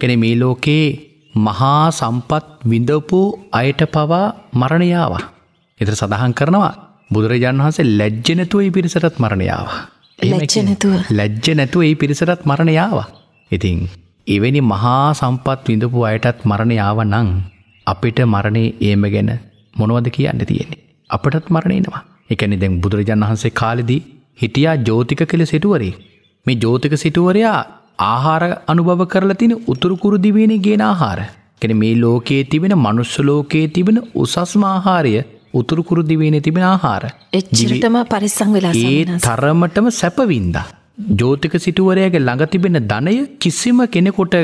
කෙන මේ ලෝකයේ මහා සම්පත් විඳපු අයට පවා මරණයාව. එතර සඳහන් කරනවා බුදුරජාන් වහන්සේ ලැජ්ජ නැතුව ඒ පිරිසටත් මරණයාව. ලැජ්ජ නැතුව ඒ පිරිසටත් මරණයාව. ඉතිං එවැනි මහා සම්පත් විඳපු අයටත් මරණය ආව නං අපිට මරණේ ඒම ගැන මොනවද කියන්න තියෙන්නේ අපටත් මරණයනවා එකනි දැන් බුදුරජන් වහන්සේ කාලෙදී හිටියා ජෝතික කළ සිටුවරේ. මේ ජෝතික සිටුවරයා ආහාර අනුභව කරලා තින උතුරුකුරු දිවෙන ගෙන ආහාර. කෙන මේ ලෝකයේ තිබෙන මනුස්්‍ය ලෝකයේ තිබෙන උසස්ම ආහාරය උතුරුකුරු දිවේන තිබෙන ආහාර. එච්චිටම පරිස්සං වෙලා ඒ තරමටම සැපවින්ද. ජෝතික සිටුවරයගේ ළඟ තිබෙන ධනය කිසිම කෙනෙකොට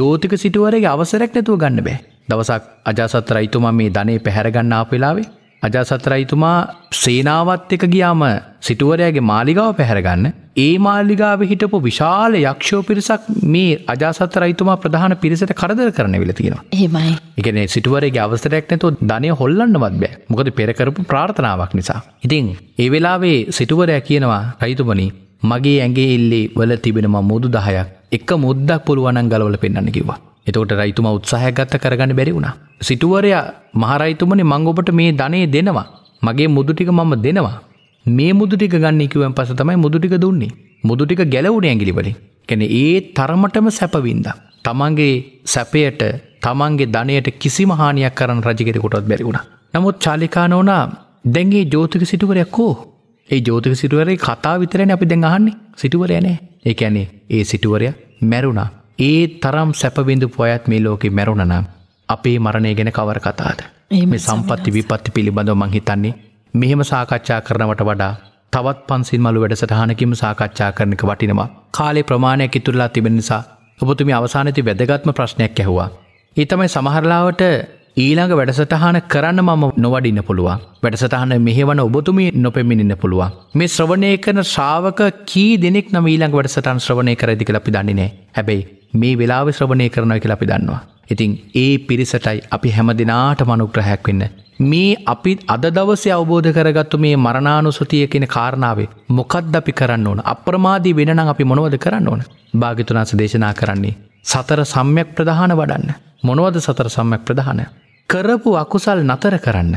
ජෝතික සිටුවරගේ අවසරැක් නැතුව ගන්න බෑ. දවසක් අජාසත් රයිතුමා මේ ධනේ පැහැරගන්නා පෙලාවේ අජාසතරයිතුමා සේනාවත් එක ගියාම සිටුවරයාගේ මාලිගාව පැහැරගන්න ඒ මාල්ලිගාව හිටපු විශාල යක්ෂෝ පිරිසක් මේ අජාසතරයිතුමා ප්‍රධාන පිරිසට කරදර කරන විලතිෙනවා හෙමයි එකන සිටුවරගේ අවස්තරයක් නැතු ධනය හොල්ලන්නවත් බෑ මොකද පෙරකරපු ප්‍රාර්ථනාවක් නිසා. ඉතිං ඒ වෙලාවේ සිටුවරය කියනවා රයිතුමනි මගේ ඇගේ එල්ලේ වල තිබෙනම මුදු දහයක් එක මුද්දක් පුළුවනන් ගලවල පෙන්න්න කිවා. එතකොට රයිතුම උත්සාහගත්ත කරගන්න බැරි වුණා සිටුවරයා මහරයිතුමනි මං ඔබට මේ ධනේ දෙනවා. මගේ මුදුටික මම දෙනවා. මේ මුදුටික ගන්න කිවෙන් පස තමයි මුදුටික දුන්නේ. මුදුටික ගැලවුණ ඇගිලිවලින්. කැන ඒ තරමටම සැපවින්ද. තමන්ගේ සැපයට තමන්ගේ ධනයට කිසි මහානියක් කරන රජගෙරකොටත් බැරිවුණ. නමුත් චාලිකානෝනා දැන්ගේ ජෝතික සිටුවරයක්කෝ ඒ ජෝතික සිටුවරේ කතා විතරෙන අපි දැන් අහන්නේ සිටුවරයනෑ ඒ ඇනේ ඒ සිටුවරය මැරුණා ඒ තරම් සැපවිඳු පොයත් මේ ලෝකෙ මැරුණනම් අපේ මරණය ගැන කවර කතාද. මේ සම්පත්ති විපත්ති පිළිබඳව මංහිතන්නේ මෙහෙම සාකච්ඡා කරනවට වඩා තවත් පන්සිල් මලු වැඩසටහනකිම සාකච්ඡා කරනක වටිනවා කාලේ ප්‍රමාණයක් ඉතුරලා තිබෙන නිසා ඔබතුමි අවසානති වැදගත්ම ප්‍රශ්නයක් ඇහවා. ඒතමයි සමහරලාවට ඊළඟ වැඩසටහන කරන්න මම නොවඩින්න පුළුවන් වැඩසටහන මෙහෙවන ඔබතුමි නොපෙමිණින්න පුළුවන් මේ ශ්‍රවණය කරන ශ්‍රාවක කී දෙනෙක් නම් ඊළඟ වැඩසටන් ශ්‍රවණය කරදි කලපි දන්නේ නෑ හැබැයි මේ වෙලාව ශ්‍රවණය කරනව කලපි දන්නවා ඉතිං ඒ පිරිසටයි අපි හැම දෙනාට මනුග්‍රහැක් වෙන්න. මේ අපි අද දවසේ අවබෝධ කරගත්තු මේ මරණානුසතිය කියෙන කාරණාවේ මොකද අපි කරන්න ඕන අප්‍රමාදී වෙනනම් අපි මොනවද කරන්න ඕන භාගිතුනාස දේශනා කරන්නේ. සතර සම්යක් ප්‍රධාන වඩන්න. මොනවද සතර සම්යක් ප්‍රධාන. කරපු අකුසල් නතර කරන්න.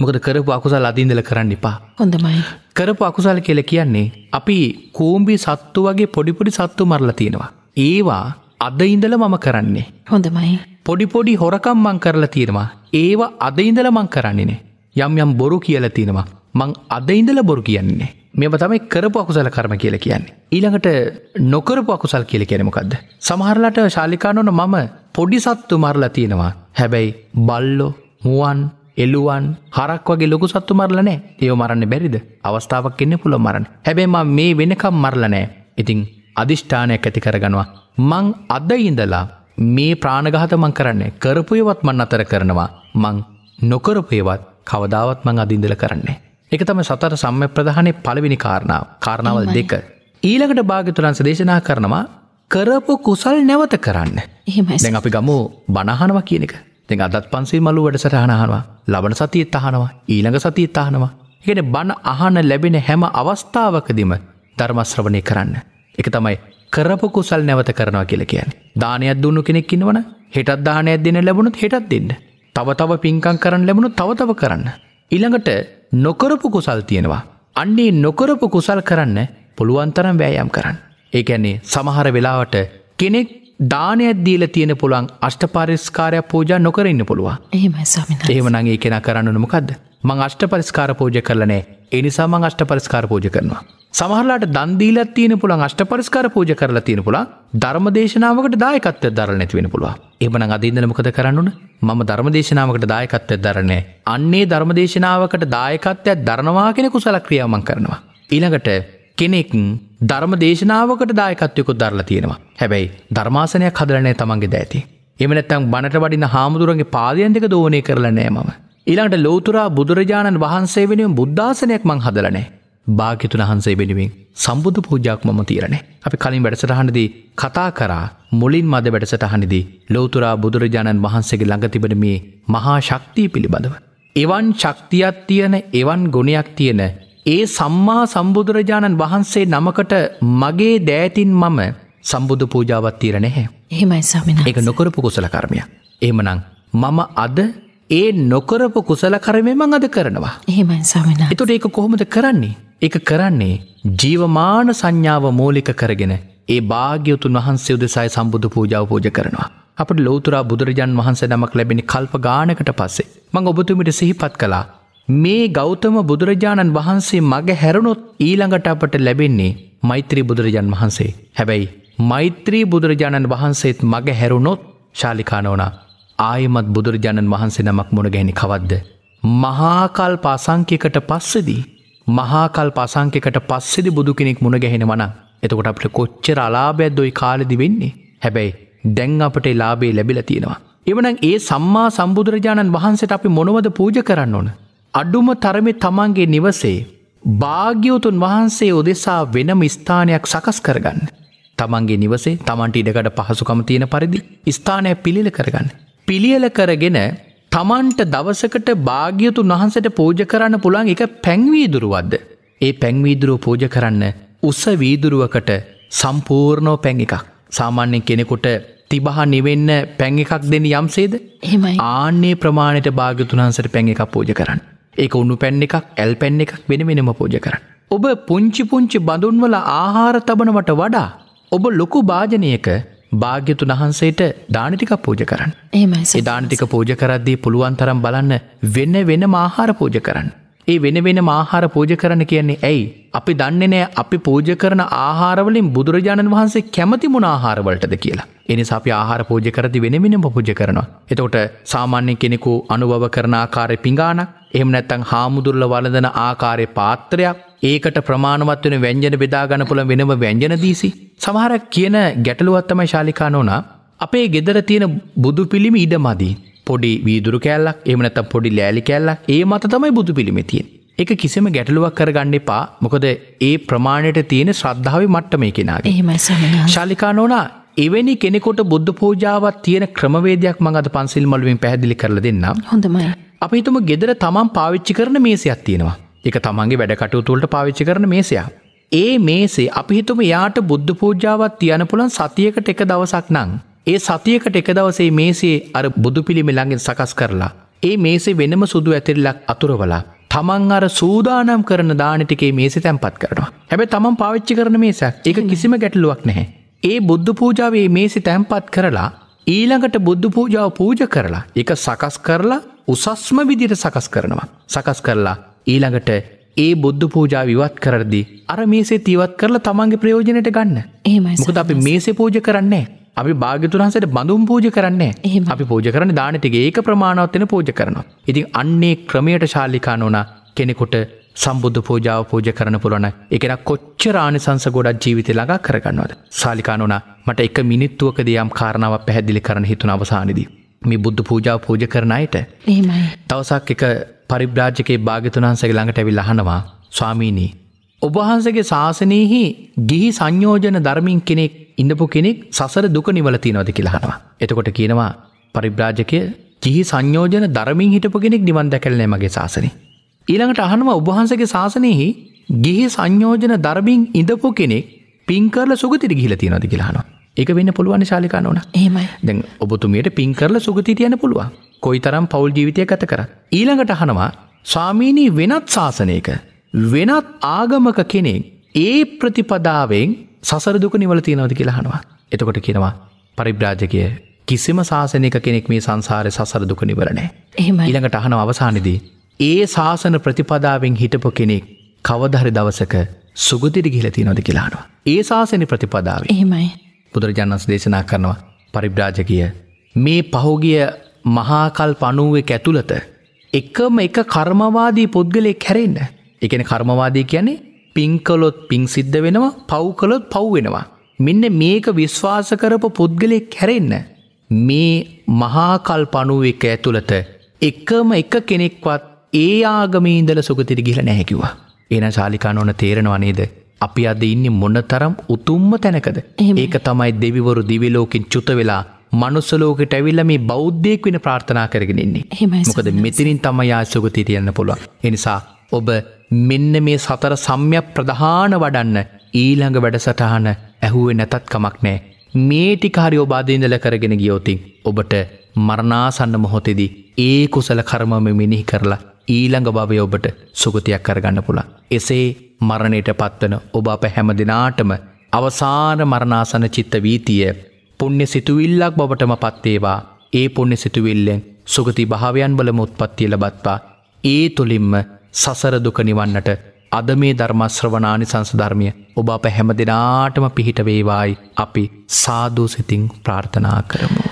මොකද කරපු අකුසල් අදීන්දල කරන්න එපා හොඳමයි කරපු අකුසල් කියල කියන්නේ අපි කූම්බි සත්තු වගේ පොඩිපොඩි සත්තු මරල තියෙනවා ඒවා අද ඉඳල මම කරන්නේ හොඳමයි පොඩිපොඩි හොරකම් මං කරලා තියෙනවා ඒව අද ඉඳල මං කරන්නේනේ යම් යම් බොරු කියලා තියෙනවා මං අද ඉඳල බොරු කියන්නේ මෙම තමයි කරපු අකුසල කරම කියල කියන්නේ. ඊළඟට නොකරපු අකුසල් කියල කෙනෙමකක්ද. සමහරලට ශාලිකානොන මම පොඩි සත්තු මරලා තියෙනවා හැබැයි බල්ලෝ මුවන් එල්ලුවන් හරක් වගේ ලොකු සත්තු මරලනෑ ඒව මරන්න බැරිද අවස්ථාවක් කෙන්නෙ පුළ මරන්න හැබැයි මේ වෙනකම් මරලනෑ ඉතිං අධිෂ්ඨානයක් ඇති කරගනවා. මං අද ඉඳලා මේ ප්‍රාණගහත මං කරන්නේ කරපුයවත් මන් අතර කරනවා මං නොකරපයවත් කවදාවත් මං අදින්දල කරන්නේ. එක තම සතර සම්ම ප්‍රධානය පලවෙනි කාරණාව කාරණාවල් දෙක. ඊළකට භාගතුරන්ස දේශනා කරනවා කරපු කුසල් නැවත කරන්න. එහම අපි ගමු බණහනවා කියනෙක දෙ අදත් පන්සේ මල්ලු වැඩසටහනහනවා ලබන සතියත් අහනවා ඊළඟ සතියත් අහනවා. එකෙන බණ අහන ලැබෙන හැම අවස්ථාවකදිම ධර්මශ්‍රවනය කරන්න. එක තමයි කරපු කුසල් නැවත කරනවා කියල කියන්න. දානයක් දුන්නු කෙනෙක් ඉන්නවන හෙටත් දානයක් දෙන ලැබුණුත් හෙටත් දෙන්න. තව තව පින්කං කරන්න ලැබුණු තවතව කරන්න. ඉළඟට නොකරපු කුසල් තියෙනවා. අන්නේ නොකරපු කුසල් කරන්න පුළුවන්තරම් වෑයම් කරන්න. ඒකැන්නේ සමහර වෙලාවට කෙනෙක් දානයක් දීල තියෙන පුළන් අෂ්ටපාරිස්කාරයක් පෝජා නොකරන්න පුළුවන් එහෙම එහෙමනගේ කෙන කරන්න නොමකක්ද මං අෂ්ට පරිස්කාර පෝජ කරලනේ එනිසා මං අෂ්ට පරිස්කාර පෝජ කරනවා. සමහරලාට දන්දීලත් තියෙන පුළන් අෂ්ට පරිස්කාර පූජ කරලා තියෙන පුළා ධර්ම දේශනාවකට දායකත්ව දර නැතිවෙන පුළුව. එමන අදීදල මොකද කරන්නුන මම ධර්ම දේශනාවකට දායකත්වය දරන්නේ. අන්නේ ධර්ම දේශනාවකට දායකත්වයක් දරනවා කෙන කුසල ක්‍රියාමන් කරනවා. ඉළඟට කෙනෙක් ධර්ම දේශනාවකට දායකත්වයකු දරලා තියෙනවා. හැබැයි ධර්මාසනයක් හදරනය තමන්ගේ දැති. එමනැත්තං බණට වඩින්න හාමුදුරන්ගේ පාදයන්තික දෝනය කරලනෑ මම. ඊළඟට ලෝතුරා බුදුරජාණන් වහන්සේ වෙනුවෙන් බුද්ධාසනයක් මං හදලනේ භාගිතුන හන්සේ වෙනුවෙන් සම්බුදු පූජාක් මම තීරණේ අපි කලින් වැඩසටහනදී කතා කරා මුලින් මද වැඩසටහනිදී ලෝතුරා බුදුරජාණන් වහන්සේගේ ළඟතිබන මේ මහා ශක්තිය පිළිබඳව. එවන් ශක්තියක් තියෙන එවන් ගුණයක් තියෙන ඒ සම්මා සම්බුදුරජාණන් වහන්සේ නමකට මගේ දෑතින් මම සම්බුදු පූජාවත් තීරණෙහැ එහෙමයි සමෙන එක නොකරපු කුසල කර්මයක් එහෙමනං මම අද ඒ නොකරපු කුසල කරමය මං අද කරනවා. එහෙමයි සමෙන. එතුට ඒක කොහොමද කරන්නේ. එක කරන්නේ ජීවමාන සංඥාව මූලික කරගෙන ඒ භාග්‍යවතුන් වහන්සේ උදෙසයි සම්බුදු පූජාව පූජ කරනවා. අපට ලෝතුරා බුදුරජන් වහන්ස නමක් ලැබෙන කල්ප ගානකට පස්සේ. මං ඔබතුමිට සිහිපත් කලා. මේ ගෞතම බුදුරජාණන් වහන්සේ මගේ හැරුණොත් ඊළඟට අපට ලැබෙන්නේ මෛත්‍රී බුදුරජන් වහන්සේ. හැබැයි මෛත්‍රී බුදුරජාණන් වහන්සේත් මගේ හැරුණොත් ශාලිකානෝනා ආයමත් බුදුරජාණන් වහන්සේ නමක් මුණගැහෙන කවද්ද. මහාකල් පාසංකකට පස්සදී මහාකල් පාසංකකට පස්සෙදි බුදු කෙනෙක් මුණ ගැහෙනවන එතකොට අපට කොච්චර අලාබැද්දොයි කාලදි වෙන්නේ හැබැයි දැන් අපට ලාබේ ලැබිල තියෙනවා. එවනම් ඒ සම්මා සම්බුදුරජාණන් වහන්සට අපි මොනවද පූජ කරන්න ඕන. අඩුම තරමෙ තමන්ගේ නිවසේ භාග්‍යවතුන් වහන්සේ උදෙසා වෙනම ස්ථානයක් සකස් කරගන්න. තමන්ගේ නිවසේ තමන්ට ඉඩකට පහසුකම තියෙන පරිදි ස්ථානය පිළිල කරගන්න. පිළියල කරගෙන තමන්ට දවසකට භාග්‍යතුන් වහන්සට පෝජ කරන්න පුළන් එක පැංවීදුරුවද්ද. ඒ පැංවීදුරුව පෝජ කරන්න උස වීදුරුවකට සම්පූර්ණෝ පැන් එකක් සාමාන්‍යෙන් කෙනෙකුට තිබහා නිවෙන්න පැන් එකක් දෙන යම්සේද ආන්නේ ප්‍රමාණයට භාගතුනාන්සට පැන් එකක් පෝජ කරන්න ඒ උන්නු පැන් එකක් ඇල් පැන් එකක් වෙන වෙනම පෝජ කරන්න. ඔබ පුංචි පුංචි බඳුන්වල ආහාර තබනවට වඩා ඔබ ලොකු භාජනයක භාග්‍යතුන් වහන්සේට දානටික පූජ කරන්න ඒ දානටික පූජ කරද්දී පුළුවන් තරම් බලන්න වෙන්න වෙන මාහාර පූජ කරන්න. ඒ වෙන වෙන මාහාර පූජ කරන කියන්නේ ඇයි. අපි දන්නේ නෑ අපි පූජ කරන ආහාරවලින් බුදුරජාණන් වහන්සේ කැමති මුණ ආහාරවලටද කියලා. එනි අපි ආහාර පූජ කරදි වෙන වෙනම පූජ කරනවා. එතකොට සාමාන්‍ය කෙනෙකු අනුභව කරන ආකාරය පිඟානක් එහෙම නැත්තං හාමුදුරල වලදන ආකාරය පාත්‍රයක් ඒකට ප්‍රමාණවත් වෙන වැංජන බෙදාගන පුළ වෙනම වැංජන දීසි. සමහරක් කියන ගැටලුවත්තමයි ශාලිකා නෝනා අපේ ගෙදර තියෙන බුදු පිළිම ඉඩ මදී. පොඩි වීදුරු කෑල්ලක් එමනත පොඩි ලෑලි කෑල්ලක් ඒ මත තමයි බුදු පිළිමිතියෙන්. එක කිසිම ගැටලුවක් කරගන්න එපා මොකද ඒ ප්‍රමාණයට තියෙන ශ්‍රද්ධාව මට්ට මේ කෙනගේ ශාලිකානෝනා එවැනි කෙනෙකොට බුද්ධ පූජාවත් තියෙන ක්‍රමවේදයක් මඟ අද පන්සිල් මලුවෙන් පැහැදිලි කරල දෙන්නම් හොඳමයි. අප හිතුම ගෙදර තමන් පාවිච්චි කරන මේසියක් තියෙනවා. එක තමන්ගේ වැඩකටයුතුවලට පාවිච්චි කරන මේසයා. ඒ මේසේ අපිහිතුම යාට බුද්ධ පූජාවත් තියන පුළන් සතියකට එක දවසක් නං. ඒ සතියකට එක දවසේ මේසේ අර බුදු පිළිමිළඟින් සකස් කරලා. ඒ මේසේ වෙනම සුදු ඇතිරිල්ලක් අතුරවලා. තමන් අර සූදානම් කරන දානටිකේ මේසි තැන්පත් කරනවා. හැබැ තමන් පාවිච්චි කරන මේසක් ඒ කිසිම ගැටලුවක් නැහැ. ඒ බුද්ධ පූජාවේ මේසි තැන්පත් කරලා ඊළඟට බුද්ධ පූජාව පූජ කරලා එක සකස් කරලා උසස්ම විදිට සකස් කරනවා. සකස් කරලා ඊළඟට ඒ බොද්ධ පූජා විවත් කරදි අර මේසේ තීවත් කරලා තමන්ගේ ප්‍රයෝජනයට ගන්න එහමකද අපි මේසේ පූජ කරන්නේ අපි භාගතුරන්සට බඳුම් පූජ කරන්නේ එහම අපි පූජ කරන දානටගේ ඒක ප්‍රමාණවත්වෙන පූජ කරනවා. ඉතින් අන්නේ ක්‍රමයට ශාලිකාන ඕන කෙනෙකුට සම්බුද්ධ පූජාව පූජ කරන පුළන එකෙන කොච්චරාණ සංස ගොඩක් ජීවිත ළඟ කරගන්නවද. ශාලිකානෝන මට එක මිනිත්තුවකදයම් කාරණාව පැහැදිලි කරන හිතුන අවසානිදී. මේ බුද්ධ පූජාව පූජ කරනයට තවසක් එක පරිබ්‍රාජ්‍යකේ භාගතුන්හන්සගේ ළඟට ඇවිල් අහනවා ස්වාමීනී. ඔබහන්සගේ ශාසනයහි ගිහි සංයෝජන ධර්මින් කෙනෙක් ඉඳපු කෙනෙක් සසර දුක නිවලති නොද කියලාහනවා. එතකොට කියනවා පරිබ්‍රාජකය ජිහි සංයෝජන ධර්මින් හිටපු කෙනෙක් නිවන් දැකලනෑ මගේ ශාසනය. ඊළඟට අහනුව ඔබහන්සගේ ශාසනයහි ගිහි සංයෝජන ධර්මින් ඉඳපු කෙනෙක් පින්කරල සුගතිරි ගිහිලති නොද කියලානවා. එක වෙන්න පුළුවන් ශාලිකානවන ඒමයි දැන් ඔබතුමයට පින්කරල සුගති තියන පුළුවන්. කොයි තරම් පවුල් ජීවිතය ගත කර. ඊළඟට හනවා ස්වාමීණී වෙනත් ශාසනයක වෙනත් ආගමක කෙනෙක් ඒ ප්‍රතිපදාවෙන් සසරදුක නිවලති නොද කියලා හනවා. එතකොට කියනවා පරිබ්‍රාජකය කිසිම ශාසනයක කෙනෙක් මේ සංසාරය සසර දුක නිවරණෑ එහම ඊළඟට අහන අවසානිදී. ඒ ශාසන ප්‍රතිපදාවෙන් හිටපු කෙනෙක් කවදහරි දවසක සුගතිරි ගිලති නොද කියලානවා. ඒ ශාසනි ප්‍රතිපදාව එහෙමයි බුදුරජාණන්ස් දේශනා කරනවා පරිබ්‍රාජකය මේ පහුගිය මහාකල් පනුවෙක් ඇතුළත එකම එක කර්මවාදී පුද්ගලය කැරෙන්න එකන කර්මවාදී කියන්නේ පිංකලොත් පිං සිද්ධ වෙනවා පව්කලොත් පව් වෙනවා මෙන්න මේක විශ්වාස කරපු පුද්ගලය කැරෙන්න මේ මහාකල් පනුවෙක් ඇතුළත එකම එක කෙනෙක්වත් ඒ ආගමීන්දල සුගතිරි ගිල නැහැකිවා එන ශාලිකානෝන තේරෙනවා නේද අපි අද ඉන්න මොන්න තරම් උතුම්ම තැනකද ඒක තමයි දෙවිවරු දිවිලෝකින් චුත වෙලා මනුස්සලෝකට ඇවිල්ල මේ බෞද්ධයෙක් වෙන ප්‍රාර්ථනා කරගෙනෙන්නේ මොකද මෙතිනින් තම යාසුගතී තියන්න පුළුව එනිසා ඔබ මෙන්න මේ සතර සම්යක් ප්‍රධාන වඩන්න ඊළඟ වැඩසටහන ඇහුවේ නැතත් කමක් නෑ මේටිකාරි ඔබාදඉඳල කරගෙන ගියෝතින් ඔබට මරණාසන්න මොහොතෙදි ඒ කුසල කර්මම මිනිහි කරලා ඊළඟ භවය ඔබට සුගතියක් කරගන්න පුළා. එසේ මරණයට පත්වන ඔබ අප හැම දෙනාටම අවසාන මරණාසන චිත්ත වීතිය පුුණ්‍ය සිතුවිල්ලක් බවටම පත්තේවා ඒ පුුණ්‍ය සිතුවිල්ලෙන් සුගති භාවයන් වලම උත්පත්තිය ලබත්වා ඒ තුළින්ම සසර දුකනිවන්නට අද මේ ධර්මශ්‍රවනානි සංසධර්මය ඔබ අප හැම දෙනාටම පිහිටවේවායි අපි සාධූ සිතිං ප්‍රාර්ථනා කරමු.